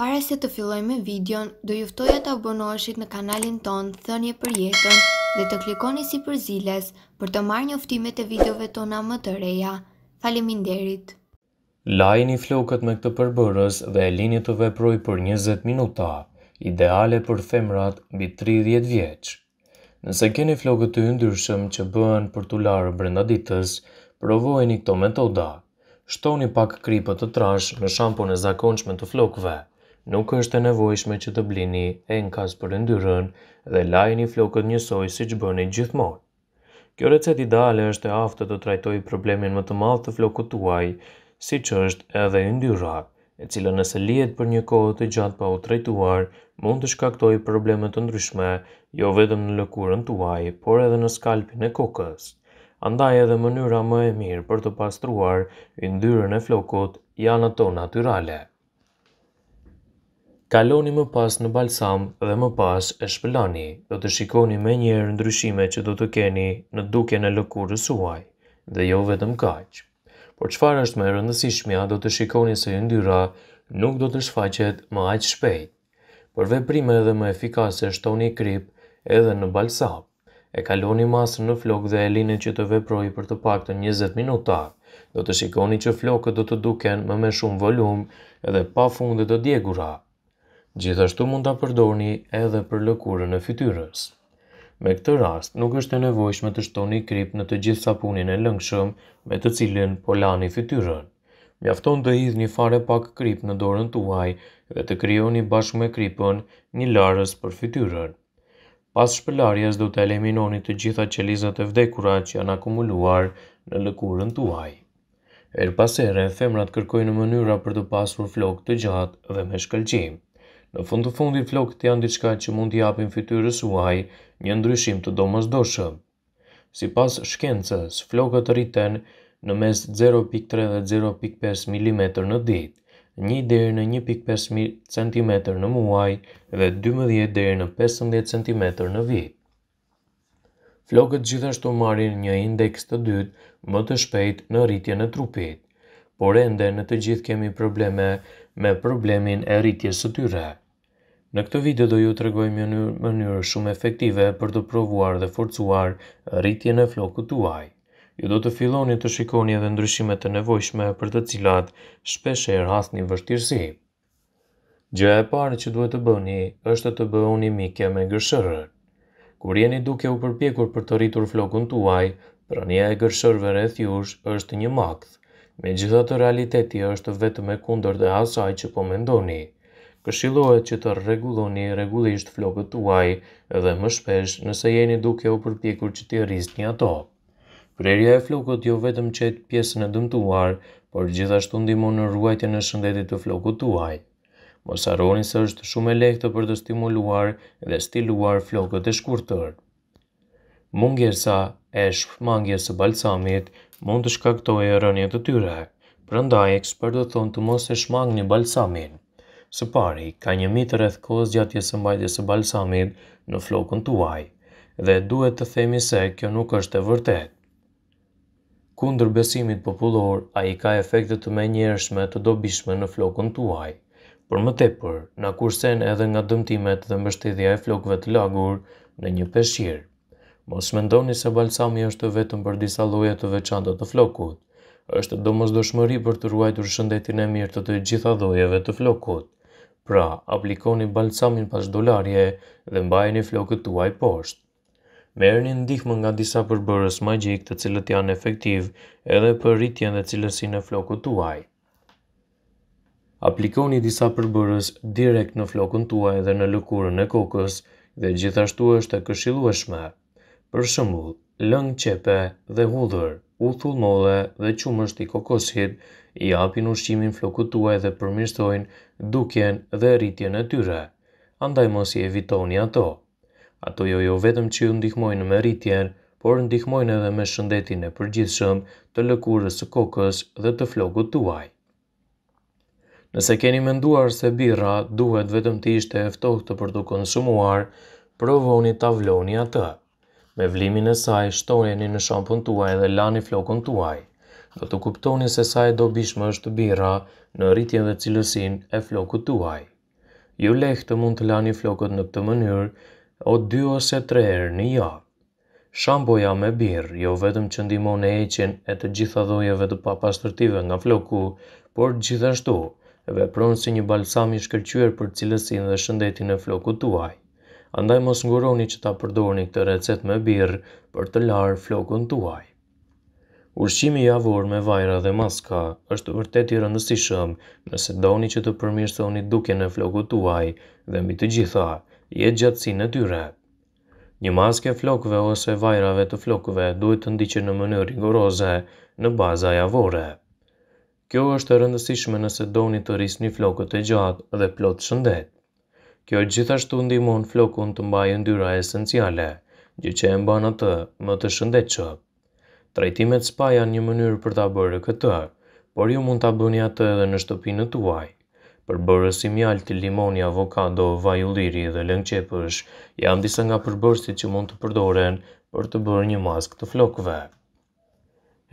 Para se të filloj me videon, do juftoja të abonoheshit në kanalin ton Thënje për jetën dhe të klikoni si për ziles për të marrë njoftimet e videove tona më të reja. Faleminderit! Lajni flokët me këtë përbërës dhe e linje të veproj për 20 minuta, ideale për femrat bi 30 vjeqë. Nëse keni flokët të ndryshëm që bëhen për të larë brenda ditës, provojni këto metoda. Shtoni pak kripët të trash me shampon e zakonçme të flokëve nuk është e nevojshme që të blini enkas për ndyrën dhe lajni flokët njësoj si që bëni gjithmonë. Kjo recet ideale është e aftë të trajtoj problemin më të malë të flokët tuaj, si që është edhe ndyra, e cilë nëse lijet për një kohë të gjatë pa u trajtuar, mund të shkaktoj problemet të ndryshme, jo vetëm në lëkurën tuaj, por edhe në skalpin e kokës. Andaj edhe mënyra më e mirë për të pastruar ndyrën e flokut janë ato naturale. Kaloni më pas në balsam dhe më pas e shpëlani, do të shikoni me njerë ndryshime që do të keni në duke në lëkurë suaj, dhe jo vetëm kaqë. Por qëfar është me rëndësishmja, do të shikoni se jë ndyra nuk do të shfaqet më aqë shpejt, por veprime edhe më efikase shtoni i krip edhe në balsam. E kaloni masën në flok dhe e linë që të veproj për të pak të 20 minuta, do të shikoni që flokët do të duken më me shumë volum edhe pa fundet të djegurat gjithashtu mund të përdorni edhe për lëkurën e fytyrës. Me këtë rast, nuk është e nevojshme të shtoni krip në të gjithë sapunin e lëngshëm me të cilin polani fytyrën. Mjafton të idhë një fare pak krip në dorën tuaj dhe të kryoni bashkë me kripën një larës për fytyrën. Pas shpëlarjes do të eliminoni të gjitha qelizat e vdekura që janë akumuluar në lëkurën tuaj. Erë pasere, femrat kërkojnë mënyra për të pasur flok të gjatë dhe me shkëlqimë. Në fund të fundit flokët janë diçka që mund t'i japin fytyrës uaj një ndryshim të domosdoshëm. Si pas shkencës, flokët rriten në mes 0.3 dhe 0.5 mm në dit, 1 deri në 1.5 cm në muaj dhe 12 deri në 15 cm në vit. Flokët gjithashtu marrin një indeks të dytë më të shpejt në rritjen e trupit, por ende në të gjithë kemi probleme me problemin e rritjes së tyre. Në këtë video do ju të regoj mënyrë, shumë efektive për të provuar dhe forcuar rritje në flokët tuaj. Ju do të filloni të shikoni edhe ndryshimet të nevojshme për të cilat shpeshe e rrath një vështirësi. Gjë e parë që duhet të bëni është të bëoni mikja me gërshërën. Kur jeni duke u përpjekur për të rritur flokën tuaj, prania e gërshërëve rreth është një makth, me gjitha të realiteti është vetëm me kundër dhe asaj që po mendoni këshilohet që të regulloni regullisht flokët tuaj edhe më shpesh nëse jeni duke u përpjekur që të rrisni ato. Prerja e flokët jo vetëm që e pjesën e dëmtuar, por gjithashtu ndimon në ruajtje në shëndetit të flokët tuaj. Mos haroni se është shumë e lehtë për të stimuluar dhe stiluar flokët e shkurtër. Mungesa e shmangjes së balsamit mund të shkaktojë rënjët të tyre. Prandaj ekspertët thonë të mos e shmangni balsamin. Së pari, ka një mitë rreth kohës gjatë së mbajtjes së balsamit në flokën tuaj, dhe duhet të themi se kjo nuk është e vërtet. Kundër besimit popullor, a i ka efektet të me njërshme të dobishme në flokën tuaj. për më tepër, na kursen edhe nga dëmtimet dhe mështidhja e flokëve të lagur në një peshir. Mos mendoni se balsami është vetëm për disa lloje të veçanta të flokut. Është domosdoshmëri për të ruajtur shëndetin e mirë të të gjitha llojeve të flokut. Pra, aplikoni balsamin pas dolarje dhe mbajeni flokët tuaj poshtë. një ndihmë nga disa përbërës magjik të cilët janë efektiv edhe për rritjen dhe cilësin e flokët tuaj. Aplikoni disa përbërës direkt në flokën tuaj dhe në lëkurën e kokës dhe gjithashtu është e këshilueshme. Për shëmbullë, lëng qepe dhe hudhër u thullnove dhe qumësht i kokosit, i apin ushqimin flokutuaj dhe përmirstojnë duken dhe rritjen e tyre. Andaj mos i evitoni ato. Ato jo jo vetëm që ju ndihmojnë me rritjen, por ndihmojnë edhe me shëndetin e përgjithshëm të lëkurës së kokës dhe të flokut tuaj. Nëse keni menduar se birra duhet vetëm të ishte e ftohtë për të konsumuar, provoni tavloni atë. Me vlimin e saj, shtojeni në shampun tuaj dhe lani flokun tuaj. Do të kuptoni se saj do bishme është bira në rritjen dhe cilësin e flokut tuaj. Ju lehtë të mund të lani flokot në këtë mënyrë, o dy ose tre herë një javë. Jo. Shampoja me birë, jo vetëm që ndimon e eqen e të gjitha dhojeve të papastërtive nga floku, por gjithashtu e vepron si një balsam i për cilësin dhe shëndetin e floku tuaj andaj mos nguroni që ta përdorni këtë recet me birë për të larë flokën tuaj. Ushqimi i avur me vajra dhe maska është vërtet i rëndësishëm nëse doni që të përmirësoni duke në flokët tuaj dhe mbi të gjitha, jetë gjatësin e tyre. Një maske flokëve ose vajrave të flokëve duhet të ndiqe në mënyrë rigoroze në baza javore. Kjo është rëndësishme nëse doni të rrisni flokët e gjatë dhe plot shëndet. Kjo gjithashtu ndihmon flokun të mbajë ndyra esenciale, gjë që e mban atë më të shëndetshëm. Trajtimet spa janë një mënyrë për ta bërë këtë, por ju mund ta bëni atë edhe në shtëpinë tuaj. Përbërës i mjalë të limoni, avokado, vaj ulliri dhe lëngqepësh janë disa nga përbërësit që mund të përdoren për të bërë një mask të flokëve.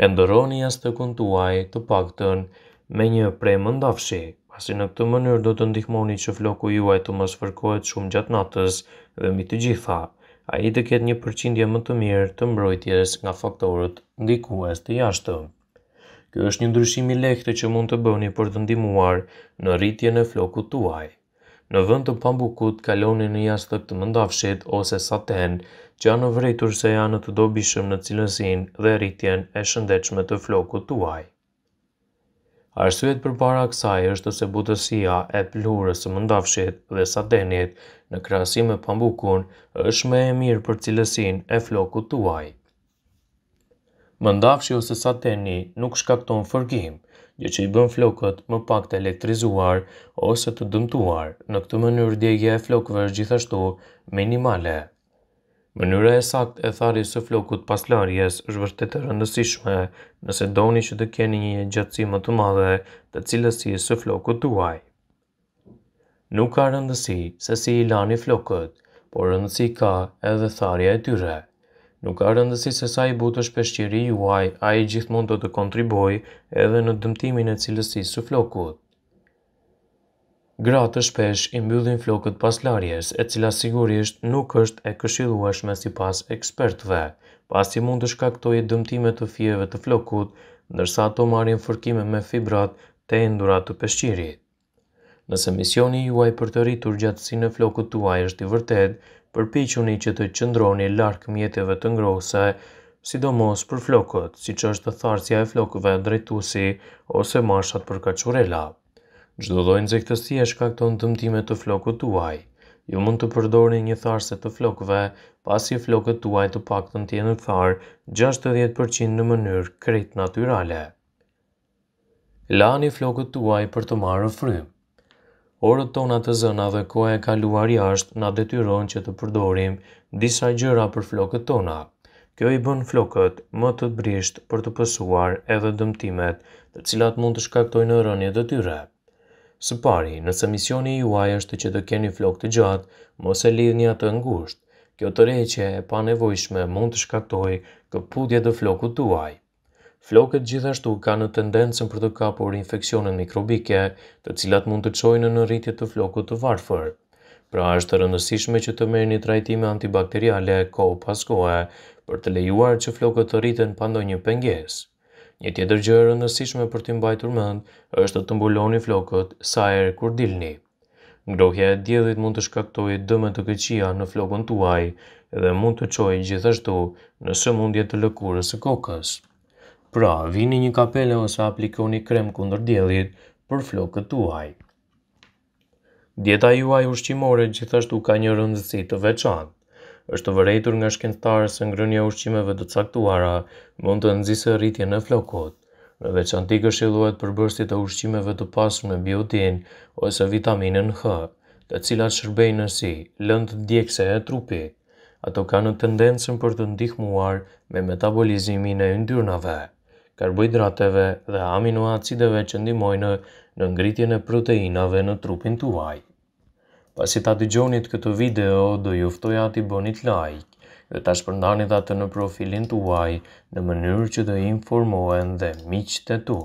Endëroni jashtë të kuntuaj të pakëtën me një prej mëndafshi. Pasi në këtë mënyrë do të ndihmoni që floku juaj të mos fërkohet shumë gjatë natës dhe mbi të gjitha, ai të ketë një përqindje më të mirë të mbrojtjes nga faktorët ndikues të jashtëm. Ky është një ndryshim i lehtë që mund të bëni për të ndihmuar në rritjen e flokut tuaj. Në vend të pambukut, kaloni në jashtëk të mëndafshit ose saten, që janë vërtetur se janë të dobishëm në cilësinë dhe rritjen e shëndetshme të flokut tuaj. Arsyet për para kësaj është se butësia e plurës së mëndafshit dhe satenit në krasim e pambukun është me e mirë për cilësin e floku tuaj. Mëndafshi ose sateni nuk shkakton fërgim, gjë që i bën flokët më pak të elektrizuar ose të dëmtuar, në këtë mënyrë djegje e flokëve është gjithashtu minimale. Mënyra e sakt e tharjes së flokut pas larjes është vërtet e rëndësishme nëse doni që të keni një gjatësi më të madhe të cilësisë së flokut tuaj. Nuk ka rëndësi se si i lani flokët, por rëndësi ka edhe tharja e tyre. Nuk ka rëndësi se sa i butë është peshqiri juaj, a i gjithmon të të kontriboj edhe në dëmtimin e cilësisë së flokut. Gratë të shpesh i mbyllin flokët pas larjes, e cila sigurisht nuk është e këshiluashme si pas ekspertve, pasi mund të shkaktoj dëmtime të fjeve të flokut, ndërsa ato marrin fërkime me fibrat të endurat të peshqirit. Nëse misioni juaj për të rritur gjatësi në flokët tuaj është i vërtet, përpichuni që të qëndroni larkë mjetëve të ngrose, sidomos për flokët, si që është të tharësja e flokëve drejtusi ose marshat për kachurelat. Gjdo dojnë zekëtësi e shkakton dëmtime të floku tuaj. Ju mund të përdorni një tharse të flokve, pasi flokët tuaj të pak të në tharë 60% në mënyrë krejt naturale. Lani flokët tuaj për të marë frymë. Orët tona të zëna dhe koha e kaluar jashtë na detyron që të përdorim disa gjëra për flokët tona. Kjo i bën flokët më të brisht për të pësuar edhe dëmtimet të cilat mund të shkaktojnë rënje të tyre. Së pari, nëse misioni juaj është që të keni flok të gjatë, mos e lidhni atë ngusht. Kjo të reqe e pa nevojshme mund të shkaktoj këpudje dhe flokut tuaj. Floket gjithashtu ka në tendencën për të kapur infekcionen mikrobike, të cilat mund të qojnë në rritje të flokut të varfër. Pra është të rëndësishme që të merë një trajtime antibakteriale ko pas për të lejuar që flokët të rriten pa ndonjë pengesë. Një tjetër gjë e rëndësishme për të mbajtur mend është të mbuloni flokët sa herë kur dilni. Ngrohja e diellit mund të shkaktojë dëm të këqija në flokun tuaj dhe mund të çojë gjithashtu në sëmundje të lëkurës së kokës. Pra, vini një kapele ose aplikoni krem kundër diellit për flokët tuaj. Dieta juaj ushqimore gjithashtu ka një rëndësi të veçantë është vërejtur nga shkencëtarë se ngrënia e ushqimeve të caktuara mund të nxisë rritjen në flokot. Në veçantë këshillohet për bërësit e ushqimeve të pasur me biotin ose vitaminën H, të cilat shërbejnë në si lënd të djekse e trupi. Ato ka në tendencën për të ndihmuar me metabolizimin e ndyrnave, karbohidrateve dhe aminoacideve që ndimojnë në ngritjen e proteinave në trupin tuaj. Pasi ta të gjonit këtë video, do juftoj ati bonit like dhe ta dhe atë në profilin të uaj në mënyrë që të informohen dhe miqët e tu.